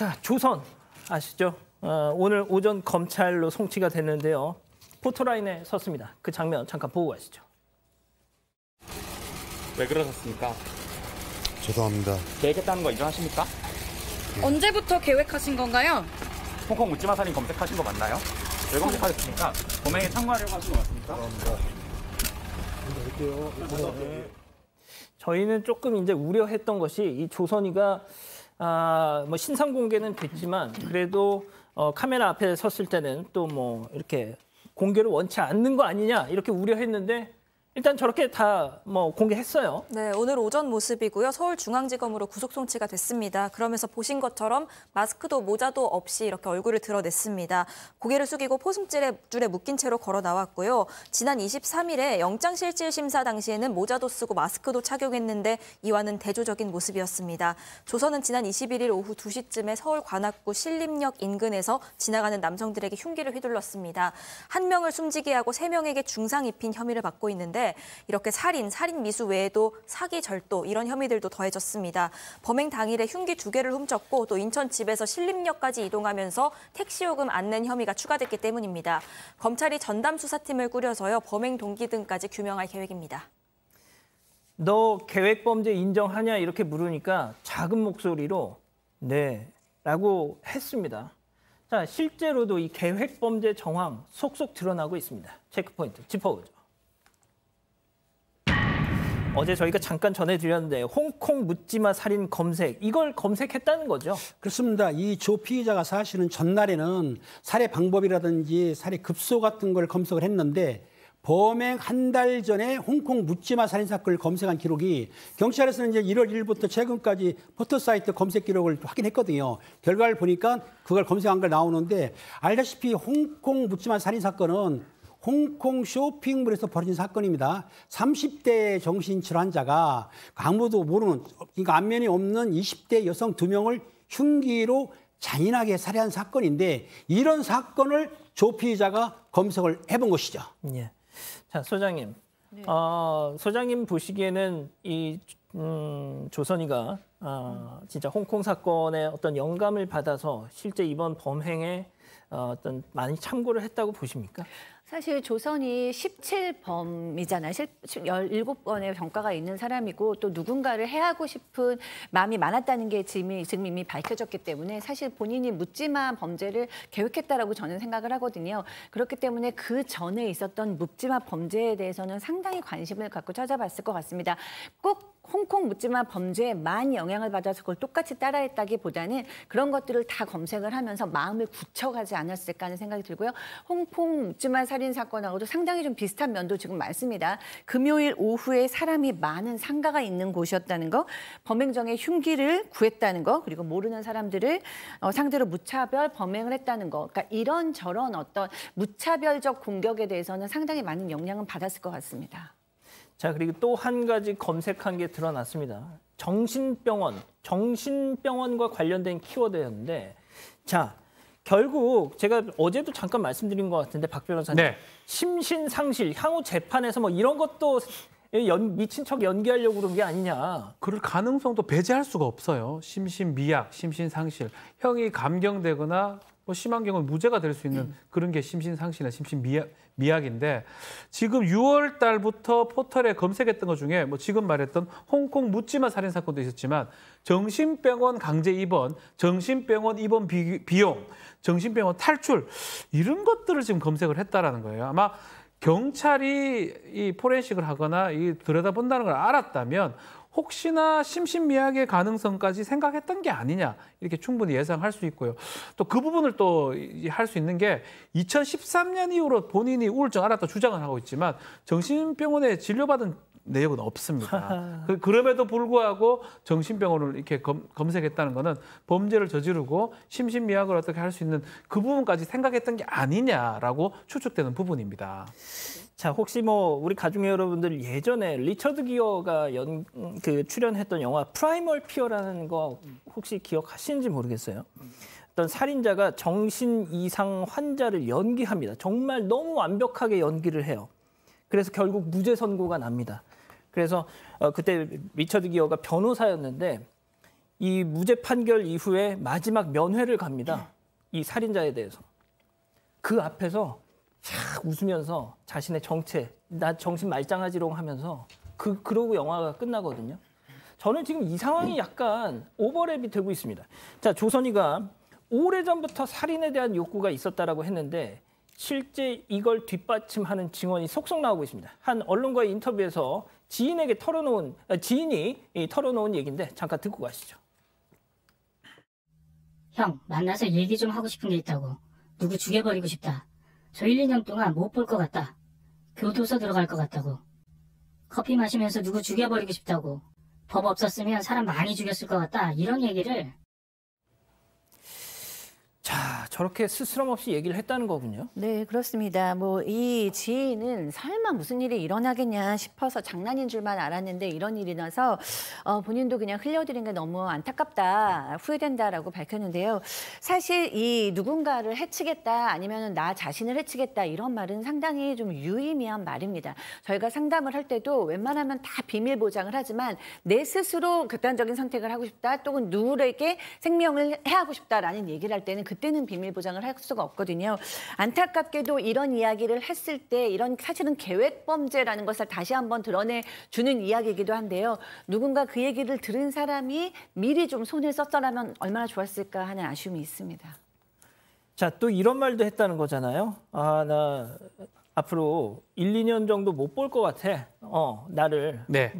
자, 조선 아시죠? 어, 오늘 오전 검찰로 송치가 됐는데요. 포토라인에 섰습니다. 그 장면 잠깐 보고 가시죠. 왜 그러셨습니까? 죄송합니다. 계획했다는 거 인정하십니까? 네. 언제부터 계획하신 건가요? 홍콩 묻지마 살인 검색하신 거 맞나요? 왜 검색하셨습니까? 범행에 참고하려고 하신 거 맞습니까? 저희는 조금 이제 우려했던 것이 이 조선이가 아, 뭐 신상 공개는 됐지만 그래도 어, 카메라 앞에 섰을 때는 또 뭐 이렇게 공개를 원치 않는 거 아니냐 이렇게 우려했는데 일단 저렇게 다 뭐 공개했어요. 네, 오늘 오전 모습이고요. 서울중앙지검으로 구속송치가 됐습니다. 그러면서 보신 것처럼 마스크도 모자도 없이 이렇게 얼굴을 드러냈습니다. 고개를 숙이고 포승줄에 줄에 묶인 채로 걸어 나왔고요. 지난 23일에 영장실질심사 당시에는 모자도 쓰고 마스크도 착용했는데 이와는 대조적인 모습이었습니다. 조선은 지난 21일 오후 2시쯤에 서울 관악구 신림역 인근에서 지나가는 남성들에게 흉기를 휘둘렀습니다. 한 명을 숨지게 하고 세명에게 중상 입힌 혐의를 받고 있는데 있는데 이렇게 살인, 살인 미수 외에도 사기, 절도 이런 혐의들도 더해졌습니다. 범행 당일에 흉기 두 개를 훔쳤고 또 인천 집에서 신림역까지 이동하면서 택시 요금 안 낸 혐의가 추가됐기 때문입니다. 검찰이 전담 수사팀을 꾸려서요 범행 동기 등까지 규명할 계획입니다. 너 계획 범죄 인정하냐 이렇게 물으니까 작은 목소리로 네라고 했습니다. 자, 실제로도 이 계획 범죄 정황 속속 드러나고 있습니다. 체크포인트 짚어보죠. 어제 저희가 잠깐 전해드렸는데 홍콩 묻지마 살인 검색 이걸 검색했다는 거죠? 그렇습니다. 이 조 피의자가 사실은 전날에는 살해 방법이라든지 살해 급소 같은 걸 검색을 했는데 범행 한 달 전에 홍콩 묻지마 살인 사건을 검색한 기록이 경찰에서는 이제 1월 1일부터 최근까지 포털 사이트 검색 기록을 확인했거든요. 결과를 보니까 그걸 검색한 걸 나오는데 알다시피 홍콩 묻지마 살인 사건은 홍콩 쇼핑몰에서 벌어진 사건입니다. 30대 정신질환자가 아무도 모르는 그러니까 안면이 없는 20대 여성 두 명을 흉기로 잔인하게 살해한 사건인데 이런 사건을 조 피의자가 검색을 해본 것이죠. 예. 자 소장님, 네. 어, 소장님 보시기에는 이 음, 조선이가 어, 진짜 홍콩 사건의 어떤 영감을 받아서 실제 이번 범행에 어, 어떤 많이 참고를 했다고 보십니까? 사실 조선이 17범이잖아요. 17번의 정가가 있는 사람이고 또 누군가를 해하고 싶은 마음이 많았다는 게 지금, 이미 밝혀졌기 때문에 사실 본인이 묻지마 범죄를 계획했다라고 저는 생각을 하거든요. 그렇기 때문에 그 전에 있었던 묻지마 범죄에 대해서는 상당히 관심을 갖고 찾아봤을 것 같습니다. 꼭 홍콩 묻지마 범죄에 많이 영향을 받아서 그걸 똑같이 따라했다기보다는 그런 것들을 다 검색을 하면서 마음을 굳혀가지 않았을까 하는 생각이 들고요. 홍콩 묻지마 살인 사건하고도 상당히 좀 비슷한 면도 지금 많습니다. 금요일 오후에 사람이 많은 상가가 있는 곳이었다는 거, 범행정의 흉기를 구했다는 거, 그리고 모르는 사람들을 어, 상대로 무차별 범행을 했다는 거, 그러니까 이런 저런 어떤 무차별적 공격에 대해서는 상당히 많은 영향을 받았을 것 같습니다. 자, 그리고 또 한 가지 검색한 게 드러났습니다. 정신병원, 정신병원과 관련된 키워드였는데 자, 결국 제가 어제도 잠깐 말씀드린 것 같은데 박 변호사님 네. 심신상실, 향후 재판에서 뭐 이런 것도 연, 미친 척 연기하려고 그런 게 아니냐. 그럴 가능성도 배제할 수가 없어요. 심신미약, 심신상실. 형이 감경되거나 뭐 심한 경우 무죄가 될 수 있는 음. 그런 게 심신상실이나 심신미약인데 지금 6월 달부터 포털에 검색했던 것 중에 뭐 지금 말했던 홍콩 묻지마 살인 사건도 있었지만 정신병원 강제 입원, 정신병원 입원 비, 비용, 정신병원 탈출 이런 것들을 지금 검색을 했다라는 거예요. 아마 경찰이 이 포렌식을 하거나 이 들여다본다는 걸 알았다면 혹시나 심신미약의 가능성까지 생각했던 게 아니냐 이렇게 충분히 예상할 수 있고요. 또 그 부분을 또 할 수 있는 게 2013년 이후로 본인이 우울증 알았다 주장을 하고 있지만 정신병원에 진료받은 내역은 없습니다. 그, 럼에도 불구하고 정신병원을 이렇게 검, 색했다는 거는 범죄를 저지르고 심신미약을 어떻게 할 수 있는 그 부분까지 생각했던 게 아니냐라고 추측되는 부분입니다. 자, 혹시 뭐 우리 가족 여러분들 예전에 리처드 기어가 연, 그 출연했던 영화 프라이멀 피어라는 거 혹시 기억하시는지 모르겠어요. 어떤 살인자가 정신 이상 환자를 연기합니다. 정말 너무 완벽하게 연기를 해요. 그래서 결국 무죄 선고가 납니다. 그래서 어, 그때 리처드 기어가 변호사였는데 이 무죄 판결 이후에 마지막 면회를 갑니다. 이 살인자에 대해서. 그 앞에서 샥 웃으면서 자신의 정체, 나 정신 말짱하지로 하면서 그 그러고 영화가 끝나거든요. 저는 지금 이 상황이 약간 오버랩이 되고 있습니다. 자, 조선이가 오래전부터 살인에 대한 욕구가 있었다라고 했는데 실제 이걸 뒷받침하는 증언이 속속 나오고 있습니다. 한 언론과의 인터뷰에서 지인에게 털어놓은 아, 지인이 털어놓은 얘기인데 잠깐 듣고 가시죠. 형 만나서 얘기 좀 하고 싶은 게 있다고 누구 죽여버리고 싶다. 저 1, 2년 동안 못 볼 것 같다. 교도소 그 들어갈 것 같다고. 커피 마시면서 누구 죽여버리고 싶다고. 법 없었으면 사람 많이 죽였을 것 같다. 이런 얘기를 저렇게 스스럼 없이 얘기를 했다는 거군요. 네, 그렇습니다. 뭐 이 지인은 설마 무슨 일이 일어나겠냐 싶어서 장난인 줄만 알았는데 이런 일이 나서 어, 본인도 그냥 흘려드린 게 너무 안타깝다, 후회된다라고 밝혔는데요. 사실 이 누군가를 해치겠다 아니면 나 자신을 해치겠다 이런 말은 상당히 좀 유의미한 말입니다. 저희가 상담을 할 때도 웬만하면 다 비밀 보장을 하지만 내 스스로 극단적인 선택을 하고 싶다 또는 누구에게 생명을 해하고 싶다라는 얘기를 할 때는 그때는 비밀 안전을 보장을 할 수가 없거든요. 안타깝게도 이런 이야기를 했을 때 이런 사실은 계획 범죄라는 것을 다시 한번 드러내 주는 이야기이기도 한데요. 누군가 그 얘기를 들은 사람이 미리 좀 손을 썼더라면 얼마나 좋았을까 하는 아쉬움이 있습니다. 자, 또 이런 말도 했다는 거잖아요. 아, 나 앞으로 1, 2년 정도 못 볼 것 같아. 어, 나를. 네.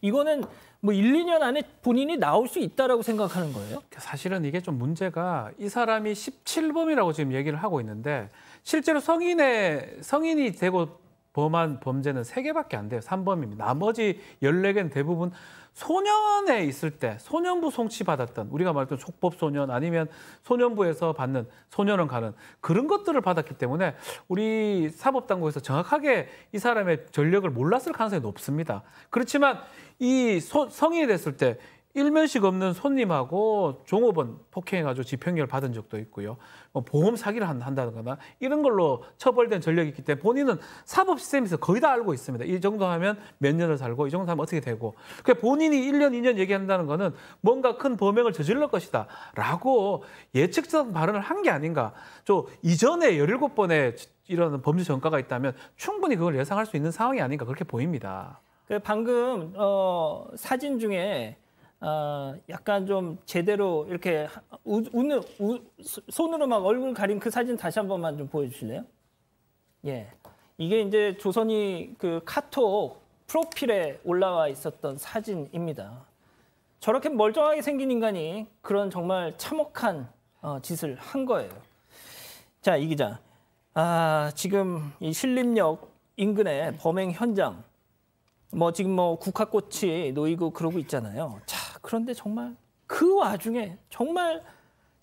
이거는 뭐 1, 2년 안에 본인이 나올 수 있다라고 생각하는 거예요? 사실은 이게 좀 문제가 이 사람이 17범이라고 지금 얘기를 하고 있는데 실제로 성인의 성인이 되고 범한 범죄는 세개밖에안 돼요. 삼범입니다 나머지 열네 개는 대부분 소년에 있을 때 소년부 송치받았던 우리가 말했던 속법소년 아니면 소년부에서 받는 소년원 가는 그런 것들을 받았기 때문에 우리 사법당국에서 정확하게 이 사람의 전력을 몰랐을 가능성이 높습니다. 그렇지만 이 소, 성인이 됐을 때 일면식 없는 손님하고 종업원 폭행해가지고 집행유예를 받은 적도 있고요. 뭐 보험 사기를 한다거나 이런 걸로 처벌된 전력이 있기 때문에 본인은 사법 시스템에서 거의 다 알고 있습니다. 이 정도 하면 몇 년을 살고 이 정도 하면 어떻게 되고. 그 본인이 1년, 2년 얘기한다는 거는 뭔가 큰 범행을 저질렀 것이다. 라고 예측적 발언을 한 게 아닌가. 저 이전에 17번의 이런 범죄 전과가 있다면 충분히 그걸 예상할 수 있는 상황이 아닌가 그렇게 보입니다. 그 방금 어, 사진 중에 어, 약간 좀 제대로 이렇게 우, 우, 우, 손으로 막 얼굴 가린 그 사진 다시 한 번만 좀 보여주실래요? 예. 이게 이제 조선이 그 카톡 프로필에 올라와 있었던 사진입니다. 저렇게 멀쩡하게 생긴 인간이 그런 정말 참혹한 어, 짓을 한 거예요. 자, 이 기자. 아, 지금 이 신림역 인근의 범행 현장 뭐 지금 뭐 국화꽃이 놓이고 그러고 있잖아요. 자, 그런데 정말 그 와중에 정말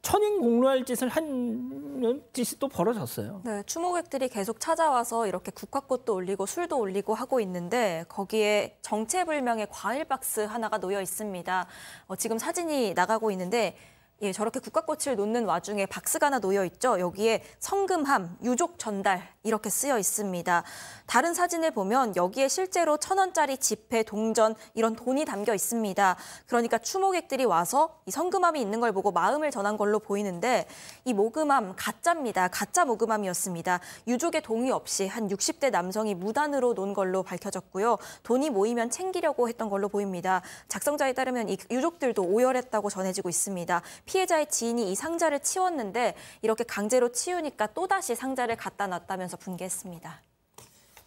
천인 공로할 짓을 한 짓이 또 벌어졌어요. 네, 추모객들이 계속 찾아와서 이렇게 국화꽃도 올리고 술도 올리고 하고 있는데 거기에 정체불명의 과일 박스 하나가 놓여 있습니다. 어, 지금 사진이 나가고 있는데 예, 저렇게 국가꽃을 놓는 와중에 박스가 하나 놓여 있죠. 여기에 성금함, 유족 전달 이렇게 쓰여 있습니다. 다른 사진을 보면 여기에 실제로 천 원짜리 지폐, 동전 이런 돈이 담겨 있습니다. 그러니까 추모객들이 와서 이 성금함이 있는 걸 보고 마음을 전한 걸로 보이는데 이 모금함 가짜입니다. 가짜 모금함이었습니다. 유족의 동의 없이 한 60대 남성이 무단으로 놓은 걸로 밝혀졌고요. 돈이 모이면 챙기려고 했던 걸로 보입니다. 작성자에 따르면 이 유족들도 오열했다고 전해지고 있습니다. 피해자의 지인이 이 상자를 치웠는데 이렇게 강제로 치우니까 또다시 상자를 갖다 놨다면서 분개했습니다.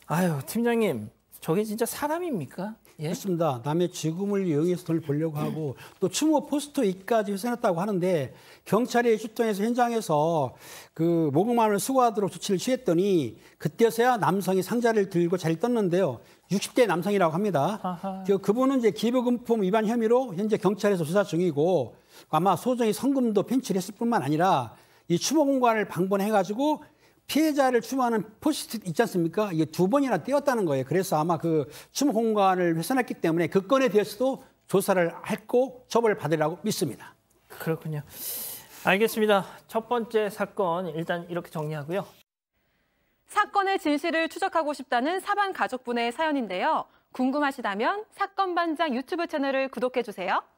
아유, 팀장님, 저게 진짜 사람입니까? 예? 했습니다. 남의 지금을 이용해서 돈을 벌려고 하고 또 추모 포스터잇까지 훼손했다고 하는데 경찰이 출동해서 현장에서 그 목마를 수거하도록 조치를 취했더니 그때서야 남성이 상자를 들고 자리를 떴는데요. 60대 남성이라고 합니다. 아하. 그 그분은 이제 기부금품 위반 혐의로 현재 경찰에서 수사 중이고 아마 소정이 성금도 편취했을 뿐만 아니라 이 추모 공간을 방문해가지고 피해자를 추모하는 포스트 있지 않습니까? 이게 두 번이나 띄었다는 거예요. 그래서 아마 그 추모 공간을 훼손했기 때문에 그 건에 대해서도 조사를 했고 처벌을 받으라고 믿습니다. 그렇군요. 알겠습니다. 첫 번째 사건 일단 이렇게 정리하고요. 사건의 진실을 추적하고 싶다는 사반 가족분의 사연인데요. 궁금하시다면 사건 반장 유튜브 채널을 구독해 주세요.